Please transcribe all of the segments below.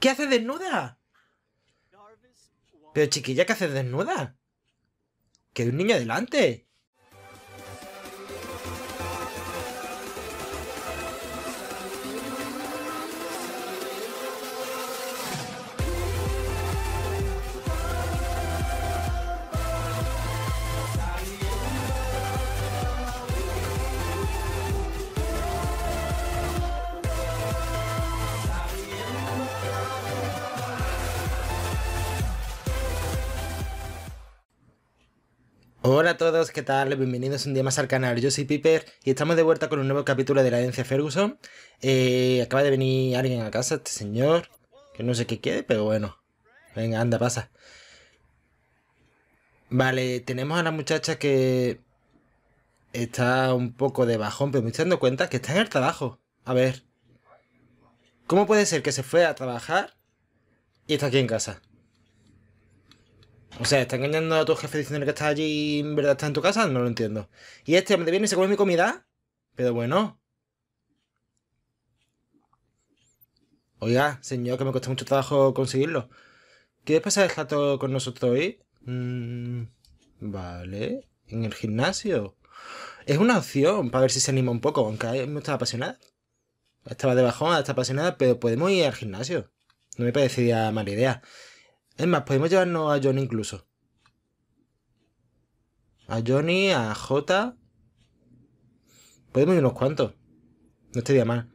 ¿Qué haces desnuda? Pero chiquilla, ¿qué haces desnuda? Que un niño adelante. Hola a todos, ¿qué tal? Bienvenidos un día más al canal, yo soy Piper y estamos de vuelta con un nuevo capítulo de la herencia Ferguson. Eh, acaba de venir alguien a casa, este señor, que no sé qué quiere, pero bueno. Venga, anda, pasa. Vale, tenemos a la muchacha que está un poco de bajón, pero me estoy dando cuenta que está en el trabajo. A ver, ¿cómo puede ser que se fue a trabajar y está aquí en casa? O sea, está engañando a tu jefe diciendo que está allí y en verdad está en tu casa, no lo entiendo. Y este hombre viene y se come mi comida. Pero bueno. Oiga, señor, que me cuesta mucho trabajo conseguirlo. ¿Quieres pasar el rato con nosotros hoy? Mm, vale. En el gimnasio. Es una opción para ver si se anima un poco, aunque no estaba apasionada. Estaba de bajón, está apasionada, pero podemos ir al gimnasio. No me parecería mala idea. Es más, podemos llevarnos a Johnny incluso. A Johnny, a J. Podemos ir unos cuantos. No estaría mal.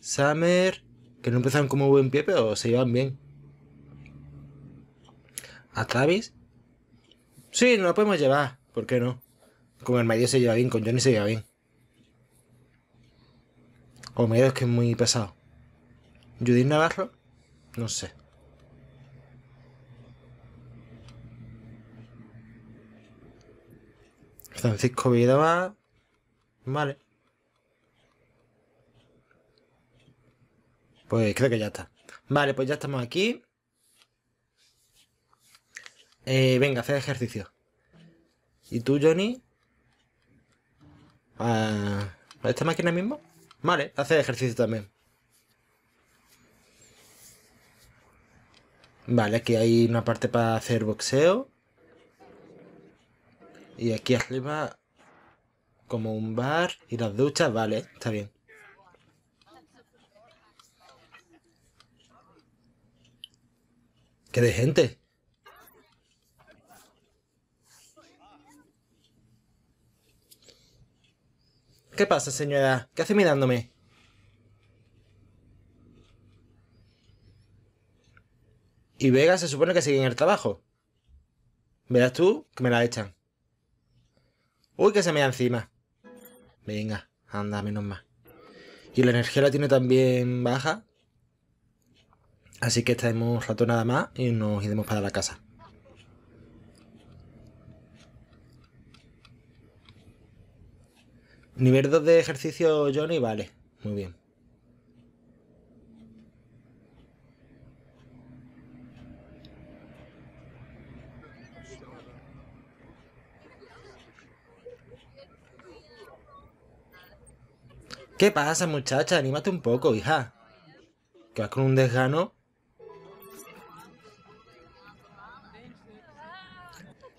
Summer, que no empezaron como buen pie, pero se llevan bien. ¿A Travis? Sí, nos lo podemos llevar. ¿Por qué no? Con el marido se lleva bien, con Johnny se lleva bien. O medio es que es muy pesado. ¿Judith Navarro? No sé. Francisco Vidova Vale. Pues creo que ya está. Vale, pues ya estamos aquí. Eh, venga, hacer ejercicio. ¿Y tú, Johnny? Ah, esta máquina mismo? Vale, hace ejercicio también. Vale, aquí hay una parte para hacer boxeo. Y aquí arriba, como un bar y las duchas, vale, está bien. ¡Qué de gente! ¿Qué pasa, señora? ¿Qué hace mirándome? Y Vega se supone que sigue en el trabajo. Verás tú que me la echan. Uy, que se me da encima. Venga, anda, menos más. Y la energía la tiene también baja. Así que estaremos un rato nada más y nos iremos para la casa. Nivel 2 de ejercicio Johnny, vale. Muy bien. ¿Qué pasa, muchacha? Anímate un poco, hija. Que vas con un desgano.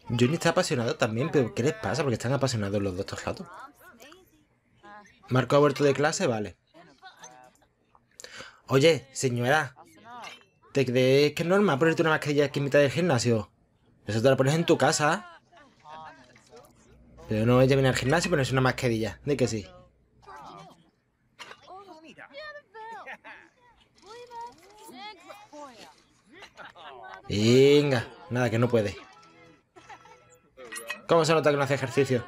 Johnny está apasionado también, pero ¿qué les pasa? Porque están apasionados los dos estos ratos. Marco ha de clase, vale. Oye, señora, ¿te crees que es normal ponerte una mascarilla aquí en mitad del gimnasio? Eso te la pones en tu casa. Pero no, ella viene al gimnasio y pones una mascarilla. ¿De que sí? Venga, nada, que no puede. ¿Cómo se nota que no hace ejercicio?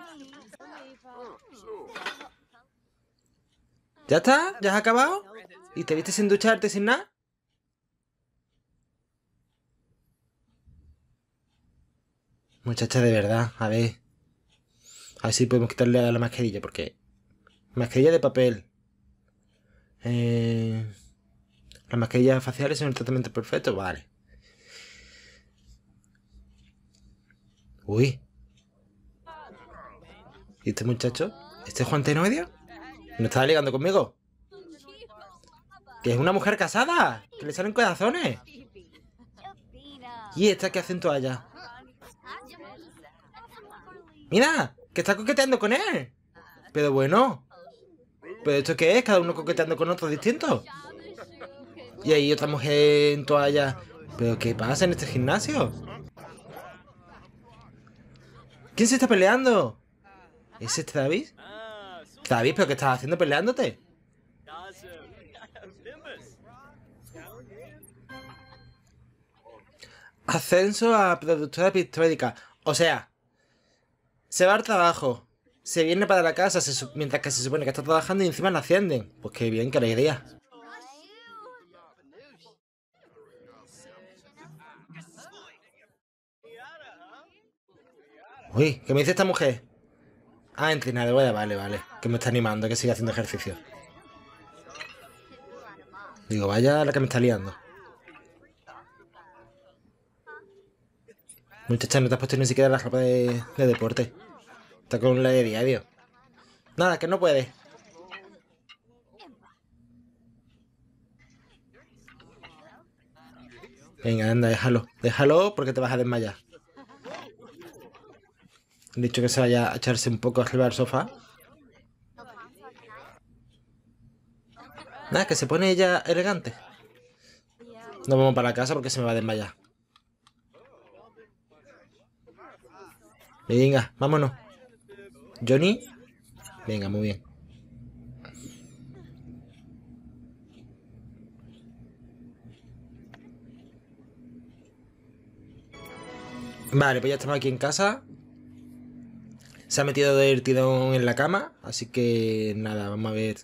¿Ya está? ¿Ya has acabado? ¿Y te viste sin ducharte, sin nada? Muchacha, de verdad, a ver. A ver si podemos quitarle a la mascarilla, porque... Mascarilla de papel. Eh... Las mascarillas faciales son el tratamiento perfecto, vale. Uy. ¿Y este muchacho? ¿Este Juan Tenodio? ¿No estaba ligando conmigo? ¡Que es una mujer casada! ¡Que le salen corazones! ¿Y esta que hace en toalla? ¡Mira! ¡Que está coqueteando con él! Pero bueno... ¿Pero esto qué es? Cada uno coqueteando con otro distinto. Y ahí otra mujer en toalla. ¿Pero qué pasa en este gimnasio? ¿Quién se está peleando? ¿Es este David? David, ¿pero qué estás haciendo peleándote? Ascenso a productora pictórica. O sea, se va al trabajo, se viene para la casa mientras que se supone que está trabajando y encima la ascienden. Pues qué bien, qué alegría. Uy, ¿qué me dice esta mujer? Ah, entrenadora de vale, vale, vale. Que me está animando, que siga haciendo ejercicio. Digo, vaya la que me está liando. Muchacha, no te has puesto ni siquiera la ropa de, de deporte. Está con la de diario. Nada, que no puede. Venga, anda, déjalo. Déjalo porque te vas a desmayar dicho que se vaya a echarse un poco arriba del sofá. Nada, que se pone ella elegante. Nos vamos para la casa porque se me va a desmayar. Venga, vámonos. Johnny. Venga, muy bien. Vale, pues ya estamos aquí en casa. Se ha metido de en la cama, así que nada, vamos a ver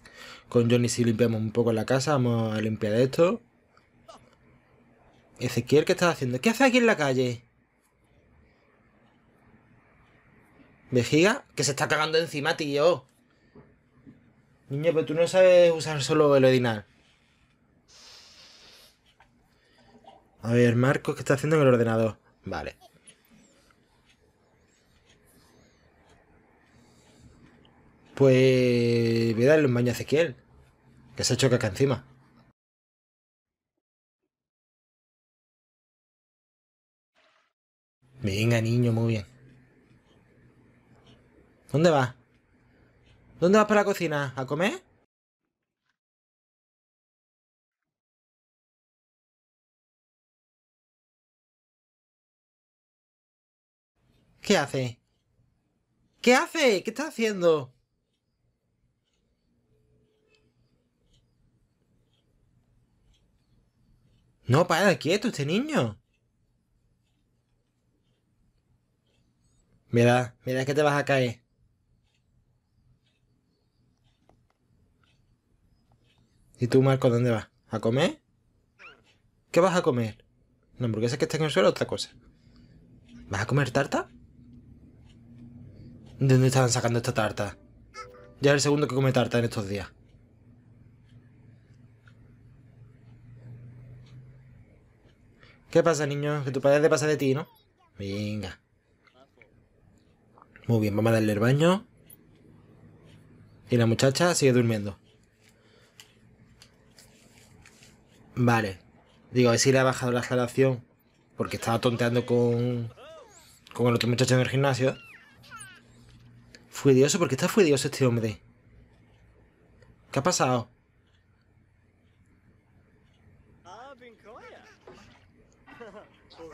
con Johnny si limpiamos un poco la casa, vamos a limpiar esto. Ezequiel, ¿qué estás haciendo? ¿Qué hace aquí en la calle? Vejiga, que se está cagando encima, tío. Niño, pero tú no sabes usar solo el ordinar. A ver, Marcos, ¿qué está haciendo en el ordenador? Vale. Pues voy a darle un baño a Ezequiel, que se ha hecho caca encima. Venga, niño, muy bien. ¿Dónde vas? ¿Dónde vas para la cocina? ¿A comer? ¿Qué hace? ¿Qué hace? ¿Qué está haciendo? No para quieto este niño. Mira, mira que te vas a caer. ¿Y tú, Marco, dónde vas? ¿A comer? ¿Qué vas a comer? porque hamburguesa que está en el suelo otra cosa? ¿Vas a comer tarta? ¿De dónde estaban sacando esta tarta? Ya es el segundo que come tarta en estos días. ¿Qué pasa, niño? Que tu padre te pasa de ti, ¿no? Venga. Muy bien, vamos a darle el baño. Y la muchacha sigue durmiendo. Vale. Digo, a ver si le ha bajado la escalación. Porque estaba tonteando con... Con el otro muchacho en el gimnasio. Fuidioso, ¿por qué está fuidioso este hombre? ¿Qué ha pasado?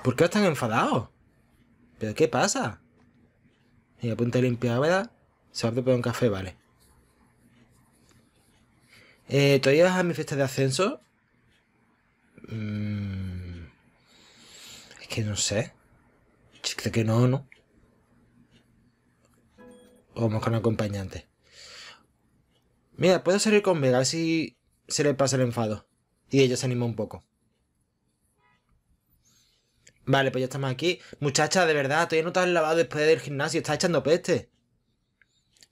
¿Por qué están enfadados? ¿Pero qué pasa? Y apunta a limpiar, ¿verdad? Se va a un café, vale. Eh, ¿Tú a mi fiesta de ascenso? Mm, es que no sé. Creo que no, ¿no? O vamos con acompañante. Mira, puedo salir con a ver si se le pasa el enfado. Y ella se anima un poco. Vale, pues ya estamos aquí. Muchacha, de verdad, todavía no te has lavado después del gimnasio, estás echando peste.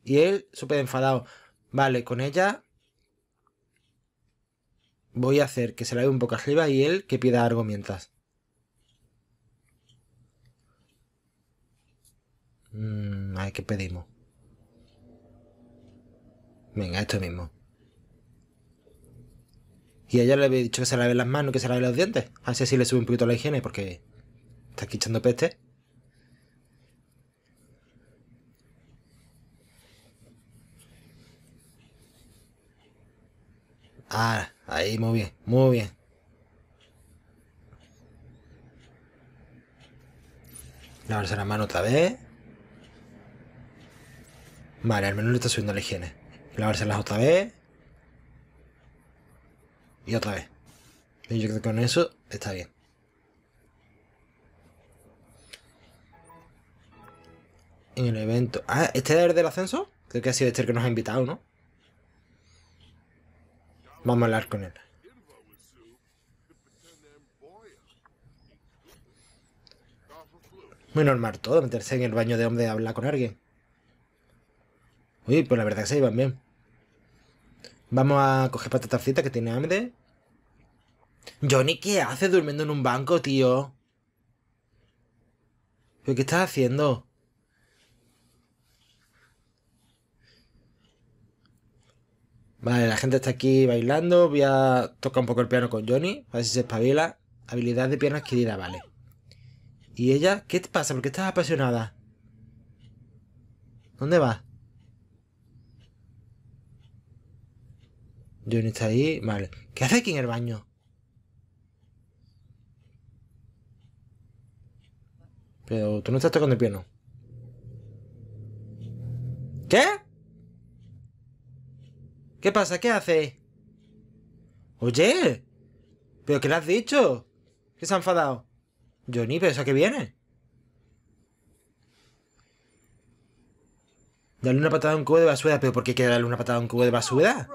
Y él, súper enfadado. Vale, con ella voy a hacer que se la vea un poco arriba y él que pida algo mientras. Mm, a ver, ¿qué pedimos? Venga, esto mismo. Y a ella le había dicho que se lave las manos, que se lave los dientes. Así así le sube un poquito la higiene, porque ¿Está quitando peste? Ah, ahí, muy bien, muy bien. Lavarse la mano otra vez. Vale, al menos le está subiendo la higiene. Lavárselas otra vez. Y otra vez. yo creo que con eso está bien. en el evento. Ah, ¿este es el del ascenso? Creo que ha sido este el que nos ha invitado, ¿no? Vamos a hablar con él. Muy normal todo, meterse en el baño de hombre y hablar con alguien. Uy, pues la verdad que se iban bien. Vamos a coger patatas que tiene hambre. Johnny, ¿qué hace durmiendo en un banco, tío? ¿Pero qué estás haciendo? Vale, la gente está aquí bailando. Voy a tocar un poco el piano con Johnny. A ver si se espabila. Habilidad de piano adquirida, vale. ¿Y ella? ¿Qué te pasa? porque qué estás apasionada? ¿Dónde vas? Johnny está ahí. Vale. ¿Qué hace aquí en el baño? Pero tú no estás tocando el piano. ¿Qué? ¿Qué pasa? ¿Qué hace? Oye, ¿pero qué le has dicho? ¿Qué se ha enfadado? Johnny, ¿pero eso a qué viene? Dale una patada a un cubo de basura, pero ¿por qué quiere darle una patada a un cubo de basura?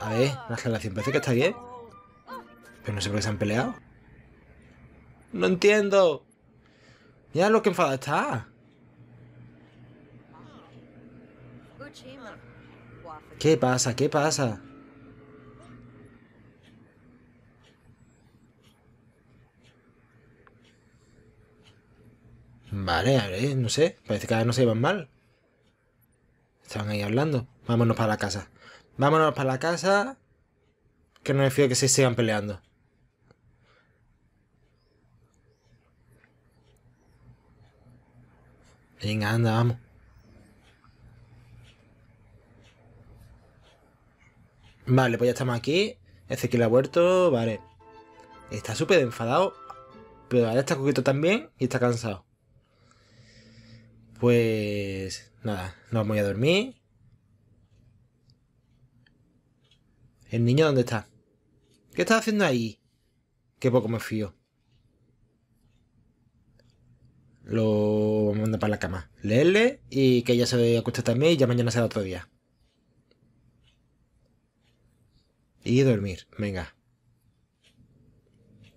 A ver, la relación parece que está bien. Pero no sé por qué se han peleado. No entiendo. Mira lo que enfada está. ¿Qué pasa? ¿Qué pasa? Vale, a ver, no sé. Parece que no se iban mal. Estaban ahí hablando. Vámonos para la casa. Vámonos para la casa. Que no me fío que se sigan peleando. Venga, anda, vamos. Vale, pues ya estamos aquí. que Ezequiel ha vuelto, vale. Está súper enfadado, pero ahora está coquito también y está cansado. Pues nada, nos vamos a dormir. ¿El niño dónde está? ¿Qué está haciendo ahí? Qué poco me fío. Lo manda para la cama. Leerle y que ya se acueste también y ya mañana será otro día. Y dormir, venga.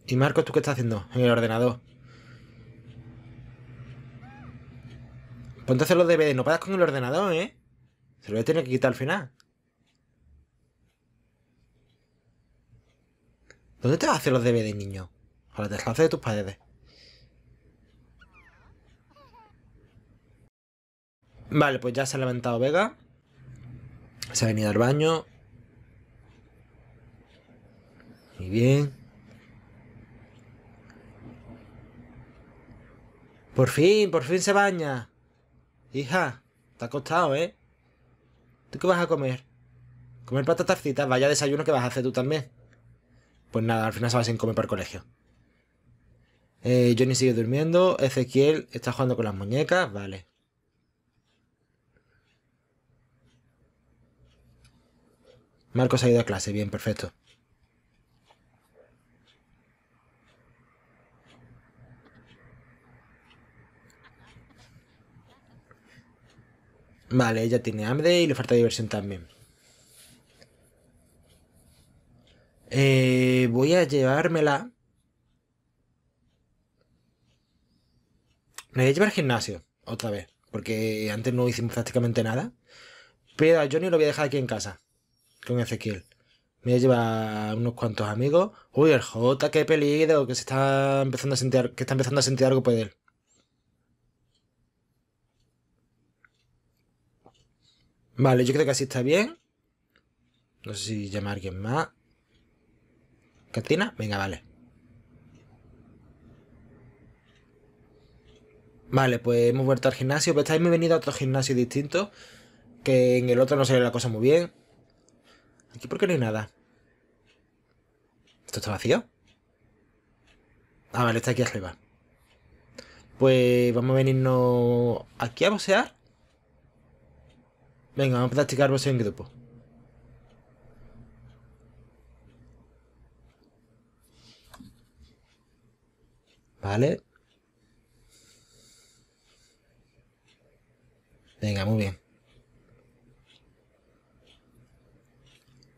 ¿Y Marcos, tú qué estás haciendo en el ordenador? Ponte a hacer los DVDs, no paras con el ordenador, ¿eh? Se lo voy a tener que quitar al final. ¿Dónde te vas a hacer los DVDs, niño? A la terraza de tus padres. Vale, pues ya se ha levantado Vega. Se ha venido al baño. Muy bien. Por fin, por fin se baña. Hija, te ha costado, ¿eh? ¿Tú qué vas a comer? Comer patatas vaya desayuno que vas a hacer tú también. Pues nada, al final se va sin comer para el colegio. Eh, Johnny sigue durmiendo. Ezequiel está jugando con las muñecas. Vale. Marcos ha ido a clase. Bien, perfecto. Vale, ella tiene hambre y le falta diversión también. Eh, voy a llevármela. Me voy a llevar al gimnasio, otra vez. Porque antes no hicimos prácticamente nada. Pero a Johnny lo voy a dejar aquí en casa. Con Ezequiel. Me voy a llevar unos cuantos amigos. Uy, el Jota, qué peligro. Que se está empezando a sentir, que está empezando a sentir algo por él. Vale, yo creo que así está bien. No sé si llama a alguien más. ¿Catina? Venga, vale. Vale, pues hemos vuelto al gimnasio. Pero estáis he venido a otro gimnasio distinto. Que en el otro no sale la cosa muy bien. Aquí qué no hay nada. ¿Esto está vacío? Ah, vale, está aquí arriba. Pues vamos a venirnos aquí a bosear. Venga, vamos a practicar en grupo. Vale. Venga, muy bien.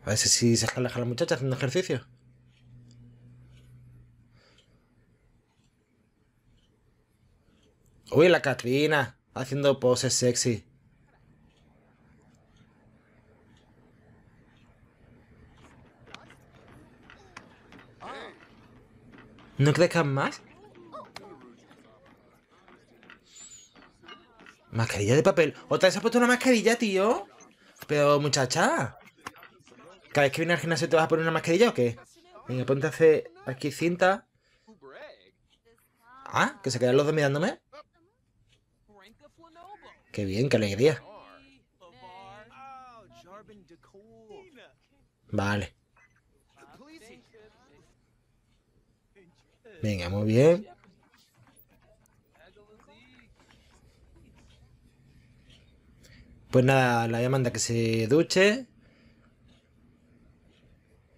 A ver si se aleja la muchacha haciendo ejercicio. Uy, la Catrina, haciendo poses sexy. ¿No crezcan más? Mascarilla de papel. Otra vez has puesto una mascarilla, tío. Pero, muchacha. ¿Cada vez que vienes al gimnasio te vas a poner una mascarilla o qué? Venga, ponte a hacer aquí cinta. Ah, que se quedan los dos mirándome. Qué bien, qué alegría. Vale. Venga, muy bien. Pues nada, la voy que se duche.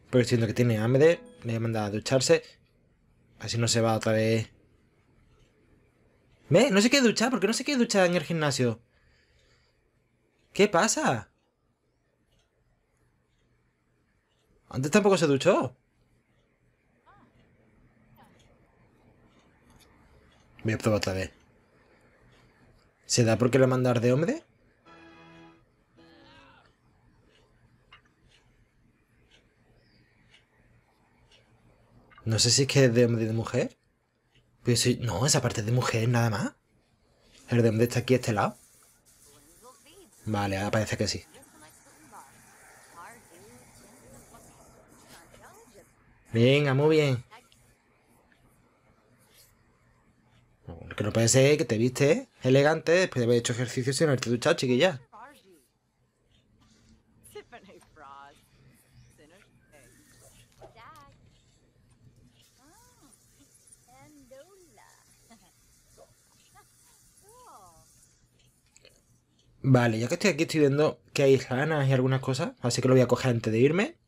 Porque siento que tiene hambre. Le voy a mandar a ducharse. Así no se va otra vez. ¿Ve? No se quiere duchar. porque no se quiere duchar en el gimnasio? ¿Qué pasa? Antes tampoco se duchó. Voy a probar otra vez. ¿Se da porque lo mandar de hombre? No sé si es que es de hombre de mujer. No, esa parte es de mujer nada más. El de hombre está aquí a este lado. Vale, parece que sí. Venga, muy bien. Que no puede ser que te viste elegante después de haber hecho ejercicio sin haberte duchado, chiquilla. Vale, ya que estoy aquí estoy viendo que hay ganas y algunas cosas, así que lo voy a coger antes de irme.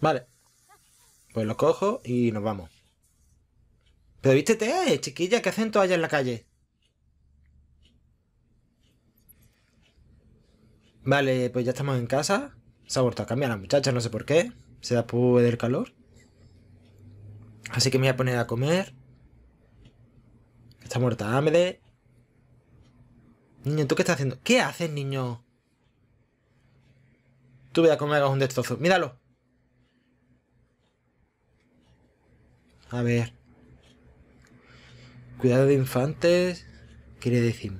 Vale. Pues los cojo y nos vamos. Pero vístete, eh, chiquilla, ¿qué hacen allá en la calle? Vale, pues ya estamos en casa. Se ha vuelto a cambiar la muchacha, no sé por qué. Se da pude del calor. Así que me voy a poner a comer. Está muerta hambre. Niño, ¿tú qué estás haciendo? ¿Qué haces, niño? Tú voy a comer a un destrozo. Míralo. A ver. Cuidado de infantes quiere decir.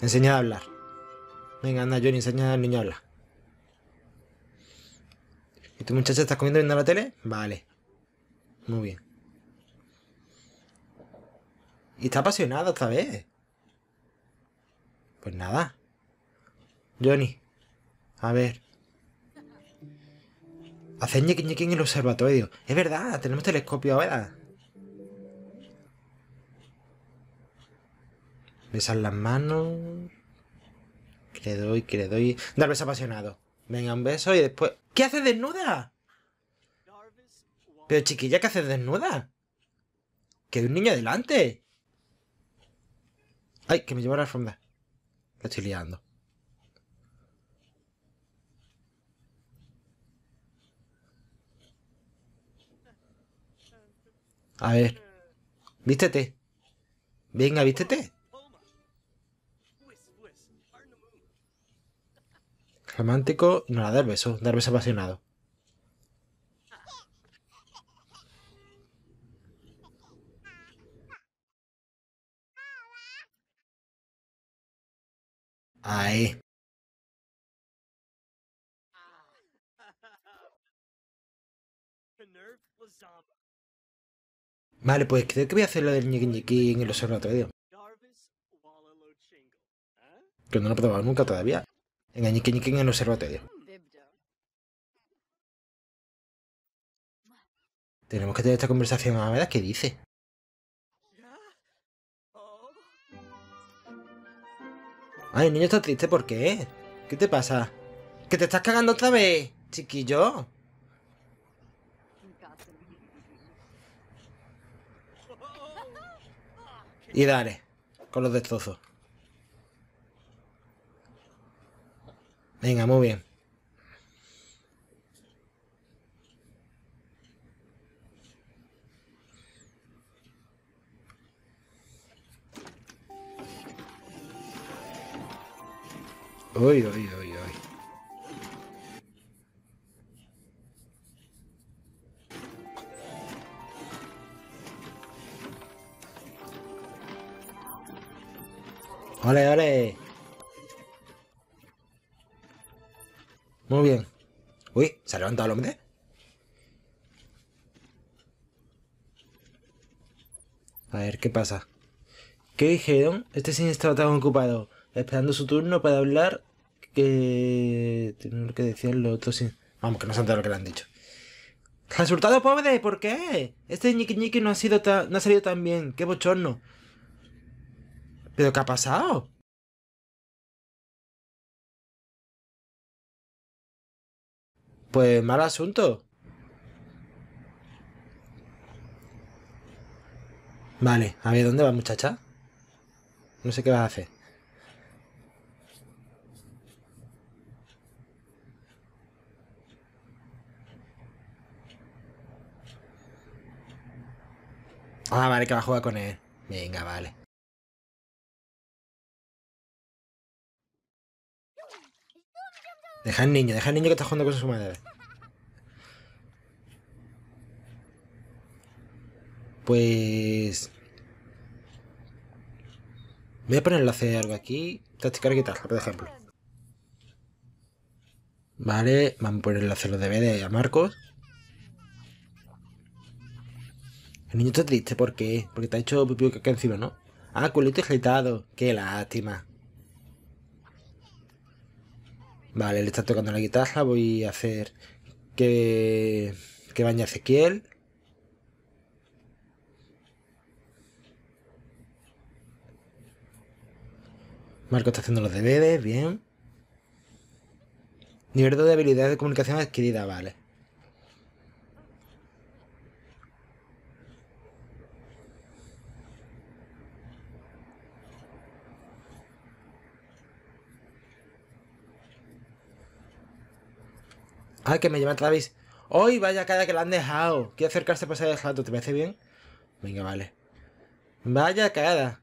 Enseña a hablar. Venga, anda, Johnny, enseña al niño a hablar. ¿Y tu muchacha estás comiendo viendo la tele? Vale. Muy bien. Y está apasionado esta vez. Pues nada. Johnny, a ver. Hacer en el observatorio. Es verdad, tenemos telescopio ahora. Besar las manos. Que le doy, que le doy. Dar apasionado. Venga, un beso y después. ¿Qué haces desnuda? Pero chiquilla, ¿qué haces desnuda? Que un niño adelante. Ay, que me llevo la alfombra. La estoy liando. A ver. Vístete. Venga, vístete. Romántico. No, la dar beso. Dar beso apasionado. Ahí. Vale, pues creo que voy a hacer lo del ñiqui en el observatorio. Que no lo he probado nunca todavía. En el en el observatorio. Tenemos que tener esta conversación a ver qué dice. Ay, el niño está triste, ¿por qué? ¿Qué te pasa? ¿Que te estás cagando otra vez, chiquillo? Y dale, con los destrozos. Venga, muy bien. Uy, uy, hombre? A ver, ¿qué pasa? ¿Qué dijeron? Este señor estaba tan ocupado, esperando su turno para hablar, que... tienen que decirlo otro sí. Vamos, que no se han lo que le han dicho. ¡Resultado pobre! ¿Por qué? Este ñiqui no ha, sido tan no ha salido tan bien. ¡Qué bochorno! ¿Pero qué ha pasado? Pues mal asunto. Vale, a ver, ¿dónde va muchacha? No sé qué va a hacer. Ah, vale, que va a jugar con él. Venga, vale. Deja al niño, deja al niño que está jugando con su madre. Pues... Voy a poner enlace de algo aquí. Practicar guitarra, por ejemplo. Vale, vamos a ponerle a los deberes a Marcos. El niño está triste, ¿por qué? Porque te ha hecho que acá encima, ¿no? Ah, culito irritado. Qué lástima. Vale, él está tocando la guitarra, voy a hacer que, que baña Ezequiel. Marco está haciendo los deberes, bien. Nivel de habilidad de comunicación adquirida, vale. Ay, que me llama Travis. Hoy vaya cara que la han dejado. Quiero acercarse para pasar el ¿Te parece bien? Venga, vale. Vaya cara.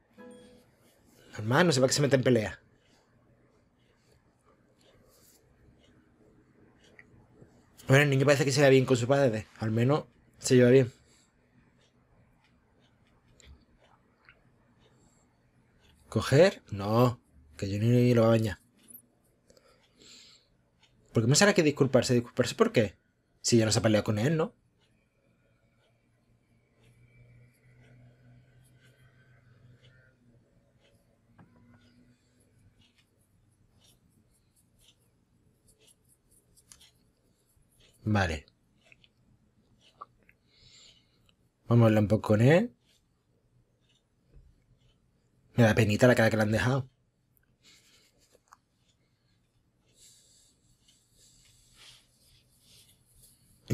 Hermano, se va que se mete en pelea. Bueno, el niño parece que se va bien con su padre. Al menos se lleva bien. ¿Coger? No, que yo ni lo va a bañar. ¿Por qué me será que disculparse? ¿Disculparse por qué? Si ya no se ha peleado con él, ¿no? Vale. Vamos a hablar un poco con él. Me da penita la cara que le han dejado.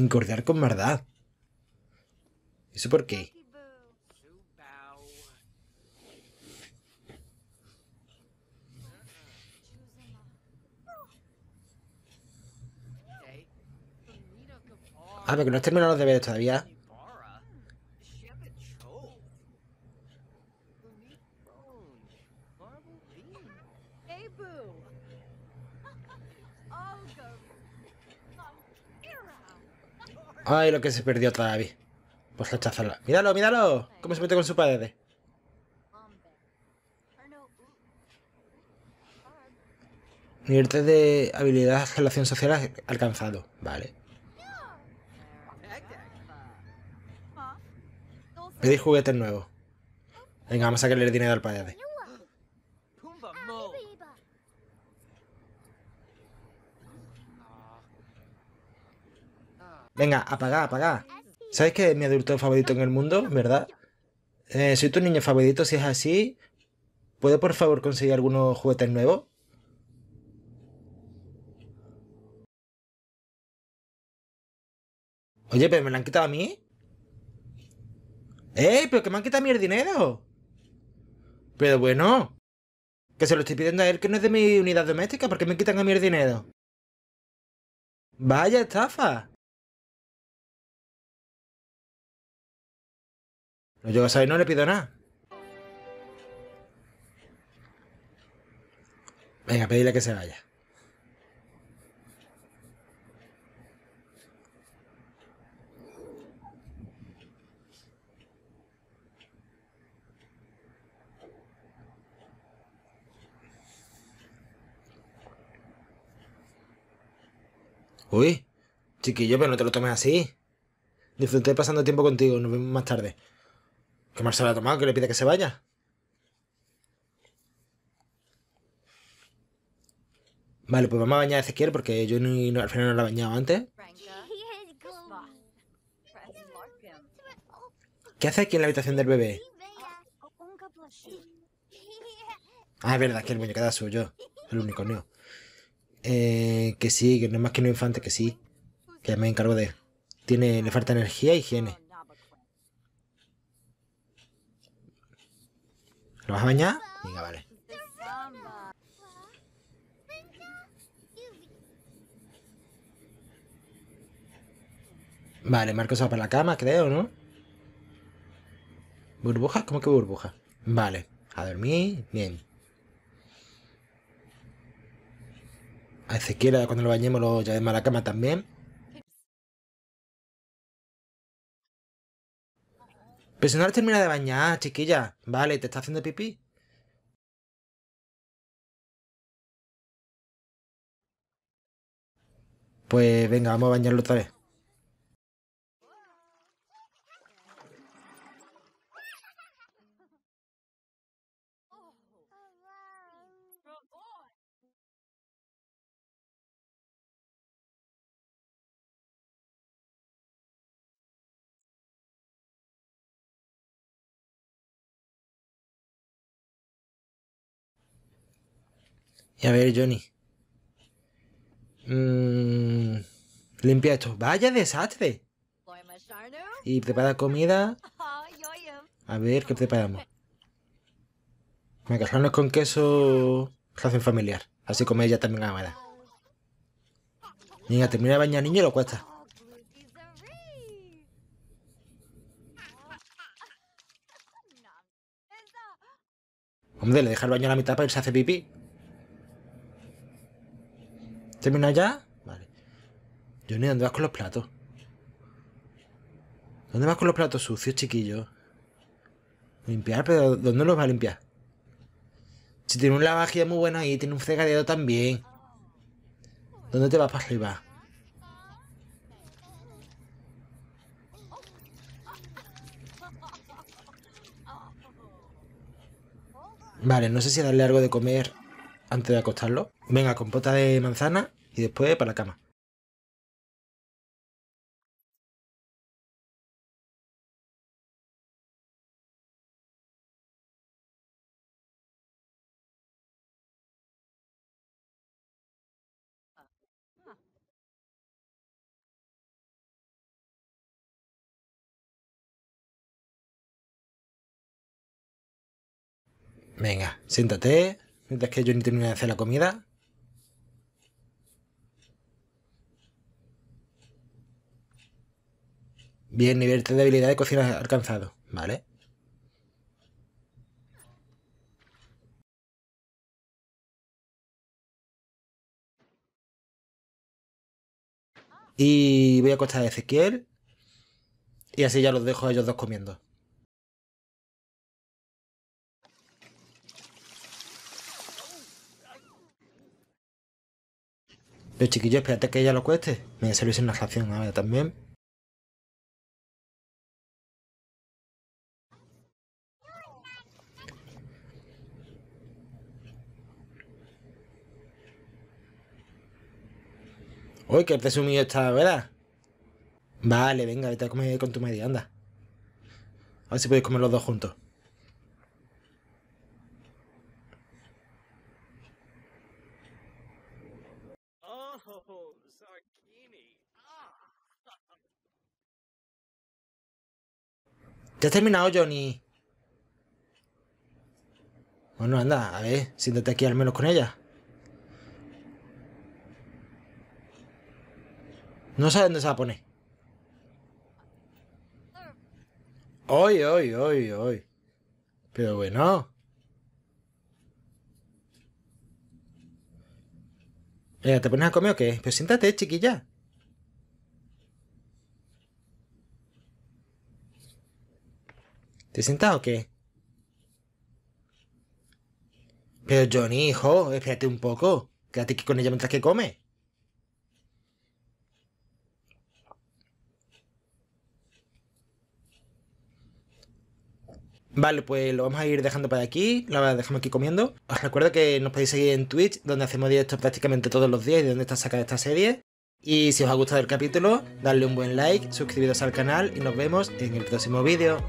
Incordiar con verdad. ¿Eso por qué? Ah, que no has terminado los deberes todavía. Ay, lo que se perdió todavía. Pues rechazarla. ¡Míralo, míralo! ¿Cómo se mete con su padre? Nivel de habilidad relación social alcanzado. Vale. Pedir juguetes nuevos. Venga, vamos a sacarle el dinero al padre. Venga, apaga, apaga. ¿Sabes qué es mi adulto favorito en el mundo, verdad? Eh, soy tu niño favorito, si es así. ¿Puedo por favor conseguir algunos juguetes nuevos? Oye, pero me lo han quitado a mí. ¡Eh! ¿Pero qué me han quitado a mí el dinero? Pero bueno. Que se lo estoy pidiendo a él que no es de mi unidad doméstica. ¿Por qué me quitan a mí el dinero? Vaya estafa. No llego a saber, no le pido nada. Venga, pedile que se vaya. Uy, chiquillo, pero no te lo tomes así. Disfruté pasando tiempo contigo. Nos vemos más tarde. Que más se ha tomado? ¿Que le pide que se vaya? Vale, pues vamos a bañar a Ezequiel porque yo al final no la he bañado antes. ¿Qué hace aquí en la habitación del bebé? Ah, es verdad que el muñeco queda suyo. El único, no. Eh, que sí, que no es más que un infante, que sí. Que me encargo de... Tiene, le falta energía e higiene. vas a bañar? Venga, vale. Vale, Marcos va para la cama, creo, ¿no? burbujas ¿Cómo que burbuja? Vale, a dormir, bien. A Ezequiel, cuando lo bañemos, lo llevemos a la cama también. Pero si no la termina de bañar, chiquilla. Vale, ¿te está haciendo pipí? Pues venga, vamos a bañarlo otra vez. Y a ver, Johnny. Mm, limpia esto. ¡Vaya desastre! Y prepara comida. A ver, ¿qué preparamos? Me Macarrones con queso. hacen familiar. Así come ella también amada. Venga, termina de bañar niño y lo cuesta. Hombre, le deja el baño a la mitad para irse a hacer pipí. ¿Termina ya? Vale. Johnny, ¿dónde vas con los platos? ¿Dónde vas con los platos sucios, chiquillo? Limpiar, pero ¿dónde los vas a limpiar? Si tiene un lavajía muy bueno ahí, tiene un fregadero también. ¿Dónde te vas para arriba? Vale, no sé si darle algo de comer antes de acostarlo. Venga, compota de manzana y después para la cama. Venga, siéntate, mientras que yo ni termino de hacer la comida. Bien, nivel 3 de habilidad de cocina alcanzado, ¿vale? Y voy a acostar a Ezequiel. Y así ya los dejo a ellos dos comiendo. Pero chiquillos, espérate que ella lo cueste. Me sin una facción ahora también. Uy, qué presumido está, ¿verdad? Vale, venga, vete a comer con tu media, anda. A ver si podéis comer los dos juntos. ¿Ya has terminado, Johnny? Bueno, anda, a ver, siéntate aquí al menos con ella. No sabe dónde se va a poner. Hoy, hoy, hoy, hoy. Pero bueno. ¿te pones a comer o qué? Pero pues siéntate, chiquilla. ¿Te sientas o qué? Pero Johnny, hijo, espérate un poco. Quédate aquí con ella mientras que come. Vale, pues lo vamos a ir dejando para aquí, la dejamos aquí comiendo. Os recuerdo que nos podéis seguir en Twitch, donde hacemos directos prácticamente todos los días y donde está sacada esta serie. Y si os ha gustado el capítulo, dadle un buen like, suscribiros al canal y nos vemos en el próximo vídeo.